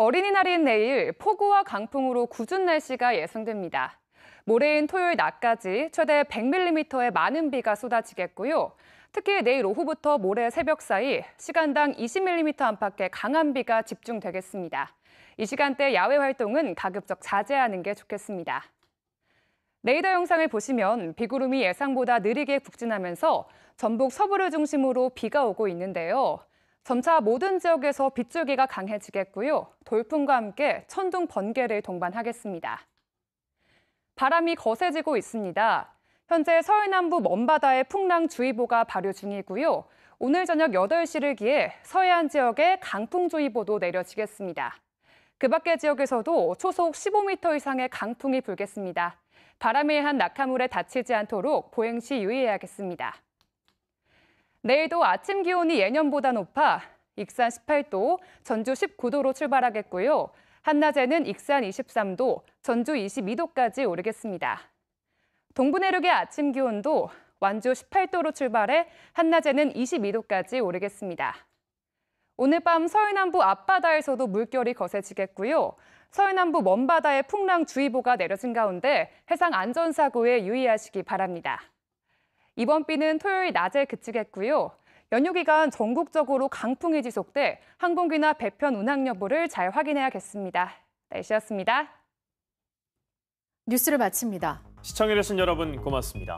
어린이날인 내일 폭우와 강풍으로 궂은 날씨가 예상됩니다. 모레인 토요일 낮까지 최대 100mm의 많은 비가 쏟아지겠고요. 특히 내일 오후부터 모레 새벽 사이 시간당 20mm 안팎의 강한 비가 집중되겠습니다. 이 시간대 야외 활동은 가급적 자제하는 게 좋겠습니다. 레이더 영상을 보시면 비구름이 예상보다 느리게 북진하면서 전북 서부를 중심으로 비가 오고 있는데요. 점차 모든 지역에서 빗줄기가 강해지겠고요. 돌풍과 함께 천둥 번개를 동반하겠습니다. 바람이 거세지고 있습니다. 현재 서해남부 먼바다에 풍랑주의보가 발효 중이고요. 오늘 저녁 8시를 기해 서해안 지역에 강풍주의보도 내려지겠습니다. 그 밖의 지역에서도 초속 15m 이상의 강풍이 불겠습니다. 바람에 의한 낙하물에 다치지 않도록 보행 시 유의해야겠습니다. 내일도 아침 기온이 예년보다 높아 익산 18도, 전주 19도로 출발하겠고요. 한낮에는 익산 23도, 전주 22도까지 오르겠습니다. 동부 내륙의 아침 기온도 완주 18도로 출발해 한낮에는 22도까지 오르겠습니다. 오늘 밤 서해남부 앞바다에서도 물결이 거세지겠고요. 서해남부 먼바다에 풍랑주의보가 내려진 가운데 해상 안전사고에 유의하시기 바랍니다. 이번 비는 토요일 낮에 그치겠고요. 연휴 기간 전국적으로 강풍이 지속돼 항공기나 배편 운항 여부를 잘 확인해야겠습니다. 날씨였습니다. 뉴스를 마칩니다. 시청해주신 여러분 고맙습니다.